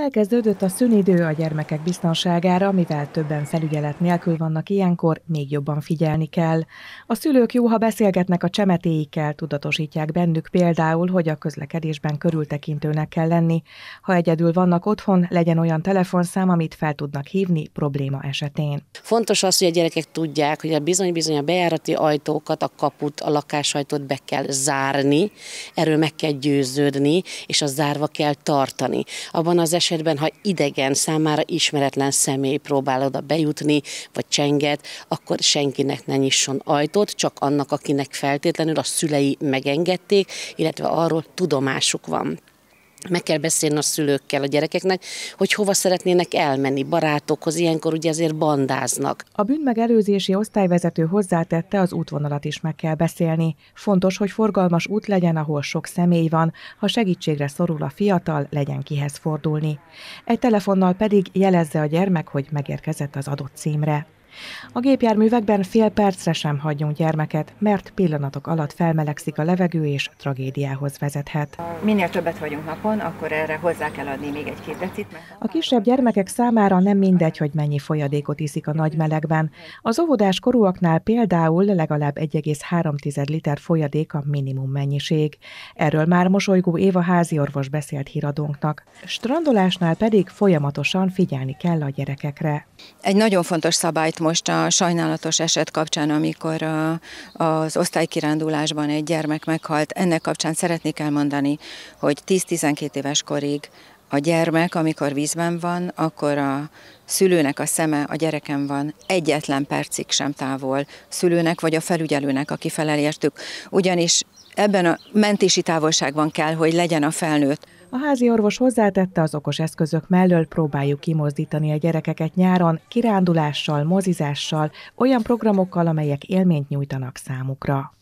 Elkezdődött a szünidő a gyermekek biztonságára, mivel többen felügyelet nélkül vannak ilyenkor, még jobban figyelni kell. A szülők jó, ha beszélgetnek a csemetéikkel, tudatosítják bennük például, hogy a közlekedésben körültekintőnek kell lenni. Ha egyedül vannak otthon, legyen olyan telefonszám, amit fel tudnak hívni probléma esetén. Fontos az, hogy a gyerekek tudják, hogy a bizony-bizony a bejárati ajtókat, a kaput, a lakásajtót be kell zárni, erről meg kell győződni, és a zárva kell tartani. Abban az esetben esetben, ha idegen számára ismeretlen személy próbál oda bejutni, vagy csenget, akkor senkinek ne nyisson ajtót, csak annak, akinek feltétlenül a szülei megengedték, illetve arról tudomásuk van meg kell beszélni a szülőkkel, a gyerekeknek, hogy hova szeretnének elmenni, barátokhoz, ilyenkor ugye azért bandáznak. A bűnmegelőzési osztályvezető hozzátette, az útvonalat is meg kell beszélni. Fontos, hogy forgalmas út legyen, ahol sok személy van, ha segítségre szorul a fiatal, legyen kihez fordulni. Egy telefonnal pedig jelezze a gyermek, hogy megérkezett az adott címre. A gépjárművekben fél percre sem hagyjunk gyermeket, mert pillanatok alatt felmelegszik a levegő és tragédiához vezethet. Minél többet vagyunk napon, akkor erre hozzá kell adni még egy-két decit. A kisebb gyermekek számára nem mindegy, hogy mennyi folyadékot iszik a nagy melegben. Az óvodás korúaknál például legalább 1,3 liter folyadék a minimum mennyiség. Erről már mosolygó Éva házi orvos beszélt híradónknak. Strandolásnál pedig folyamatosan figyelni kell a gyerekekre. Egy nagyon fontos szabályt most a sajnálatos eset kapcsán, amikor a, az osztálykirándulásban egy gyermek meghalt, ennek kapcsán szeretnék elmondani, hogy 10-12 éves korig a gyermek, amikor vízben van, akkor a szülőnek a szeme a gyerekem van, egyetlen percig sem távol szülőnek vagy a felügyelőnek, aki felelértük. Ugyanis ebben a mentési távolságban kell, hogy legyen a felnőtt. A házi orvos hozzátette, az okos eszközök mellől próbáljuk kimozdítani a gyerekeket nyáron kirándulással, mozizással, olyan programokkal, amelyek élményt nyújtanak számukra.